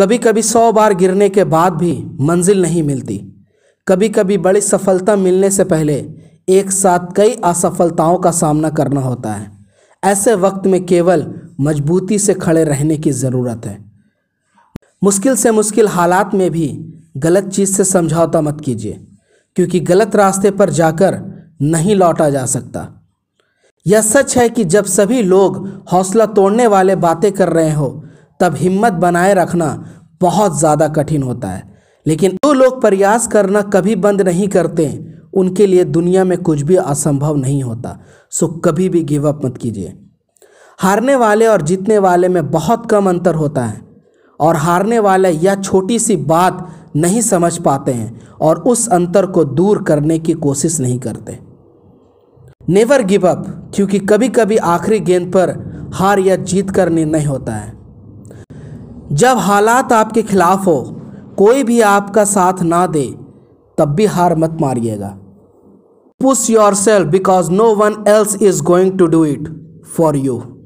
कभी कभी सौ बार गिरने के बाद भी मंजिल नहीं मिलती कभी कभी बड़ी सफलता मिलने से पहले एक साथ कई असफलताओं का सामना करना होता है ऐसे वक्त में केवल मजबूती से खड़े रहने की ज़रूरत है मुश्किल से मुश्किल हालात में भी गलत चीज़ से समझौता मत कीजिए क्योंकि गलत रास्ते पर जाकर नहीं लौटा जा सकता यह सच है कि जब सभी लोग हौसला तोड़ने वाले बातें कर रहे हो तब हिम्मत बनाए रखना बहुत ज़्यादा कठिन होता है लेकिन जो लोग प्रयास करना कभी बंद नहीं करते उनके लिए दुनिया में कुछ भी असंभव नहीं होता सो कभी भी गिव अप मत कीजिए हारने वाले और जीतने वाले में बहुत कम अंतर होता है और हारने वाले यह छोटी सी बात नहीं समझ पाते हैं और उस अंतर को दूर करने की कोशिश नहीं करते नेवर गिव अप क्योंकि कभी कभी आखिरी गेंद पर हार या जीत कर निर्णय होता है जब हालात आपके खिलाफ हो कोई भी आपका साथ ना दे तब भी हार मत मारिएगा push yourself because no one else is going to do it for you